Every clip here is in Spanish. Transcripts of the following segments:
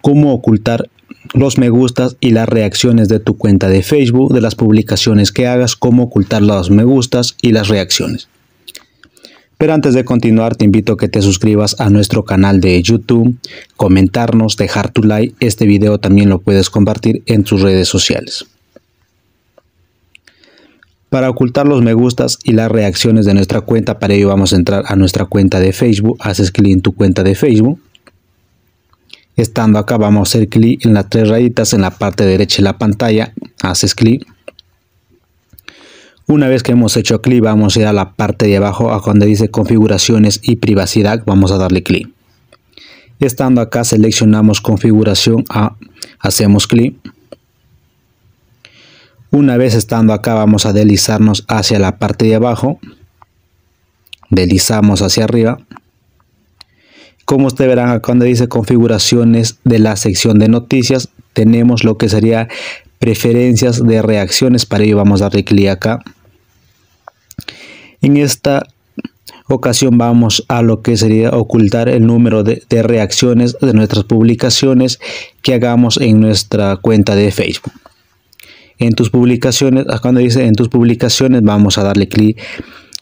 cómo ocultar los me gustas y las reacciones de tu cuenta de Facebook, de las publicaciones que hagas, cómo ocultar los me gustas y las reacciones. Pero antes de continuar, te invito a que te suscribas a nuestro canal de YouTube, comentarnos, dejar tu like. Este video también lo puedes compartir en tus redes sociales. Para ocultar los me gustas y las reacciones de nuestra cuenta, para ello vamos a entrar a nuestra cuenta de Facebook. Haces clic en tu cuenta de Facebook Estando acá vamos a hacer clic en las tres rayitas en la parte derecha de la pantalla, haces clic. Una vez que hemos hecho clic vamos a ir a la parte de abajo a donde dice configuraciones y privacidad, vamos a darle clic. Estando acá seleccionamos configuración A, hacemos clic. Una vez estando acá vamos a deslizarnos hacia la parte de abajo, deslizamos hacia arriba, como ustedes verán acá donde dice configuraciones de la sección de noticias, tenemos lo que sería preferencias de reacciones. Para ello vamos a darle clic acá. En esta ocasión vamos a lo que sería ocultar el número de, reacciones de nuestras publicaciones que hagamos en nuestra cuenta de Facebook. En tus publicaciones, ah, cuando dice en tus publicaciones, vamos a darle clic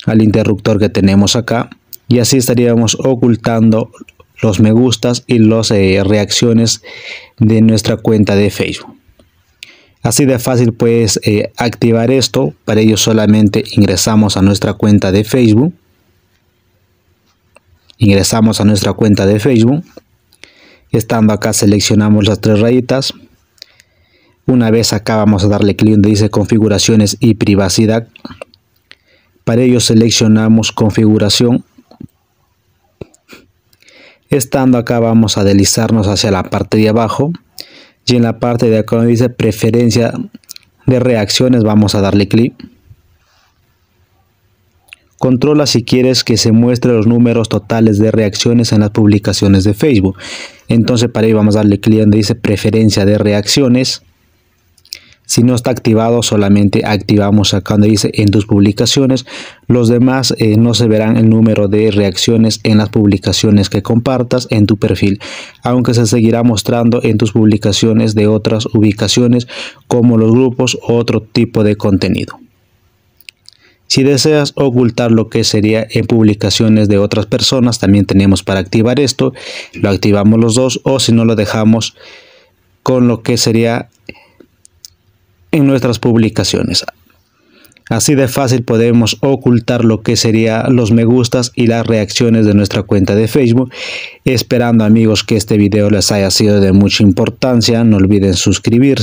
al interruptor que tenemos acá y así estaríamos ocultando los me gustas y las eh, reacciones de nuestra cuenta de Facebook. Así de fácil puedes eh, activar esto. Para ello solamente ingresamos a nuestra cuenta de Facebook. Ingresamos a nuestra cuenta de Facebook. Estando acá seleccionamos las tres rayitas. Una vez acá vamos a darle clic donde dice configuraciones y privacidad. Para ello seleccionamos configuración Estando acá vamos a deslizarnos hacia la parte de abajo y en la parte de acá donde dice preferencia de reacciones vamos a darle clic. Controla si quieres que se muestre los números totales de reacciones en las publicaciones de Facebook. Entonces para ahí vamos a darle clic donde dice preferencia de reacciones. Si no está activado, solamente activamos acá donde dice en tus publicaciones. Los demás eh, no se verán el número de reacciones en las publicaciones que compartas en tu perfil, aunque se seguirá mostrando en tus publicaciones de otras ubicaciones como los grupos u otro tipo de contenido. Si deseas ocultar lo que sería en publicaciones de otras personas, también tenemos para activar esto. Lo activamos los dos o si no lo dejamos con lo que sería en nuestras publicaciones. Así de fácil podemos ocultar lo que serían los me gustas y las reacciones de nuestra cuenta de Facebook. Esperando amigos que este video les haya sido de mucha importancia. No olviden suscribirse.